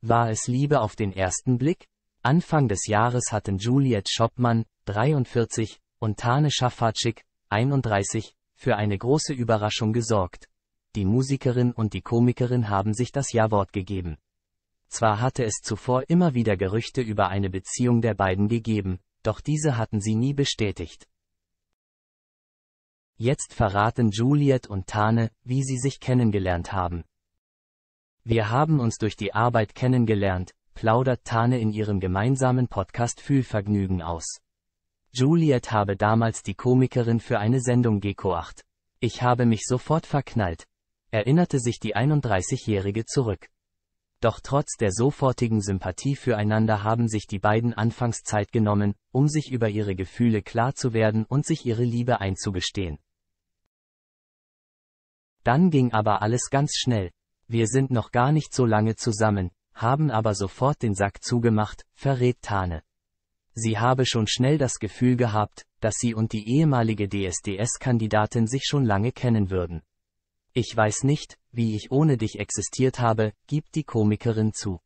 War es Liebe auf den ersten Blick? Anfang des Jahres hatten Juliet Schoppmann, 43, und Tane Schaffatschik, 31, für eine große Überraschung gesorgt. Die Musikerin und die Komikerin haben sich das Ja-Wort gegeben. Zwar hatte es zuvor immer wieder Gerüchte über eine Beziehung der beiden gegeben, doch diese hatten sie nie bestätigt. Jetzt verraten Juliet und Tane, wie sie sich kennengelernt haben. Wir haben uns durch die Arbeit kennengelernt, plaudert Tane in ihrem gemeinsamen Podcast Fühlvergnügen aus. Juliet habe damals die Komikerin für eine Sendung gekoacht. Ich habe mich sofort verknallt, erinnerte sich die 31-Jährige zurück. Doch trotz der sofortigen Sympathie füreinander haben sich die beiden anfangs Zeit genommen, um sich über ihre Gefühle klar zu werden und sich ihre Liebe einzugestehen. Dann ging aber alles ganz schnell wir sind noch gar nicht so lange zusammen, haben aber sofort den Sack zugemacht, verrät Tane. Sie habe schon schnell das Gefühl gehabt, dass sie und die ehemalige DSDS-Kandidatin sich schon lange kennen würden. Ich weiß nicht, wie ich ohne dich existiert habe, gibt die Komikerin zu.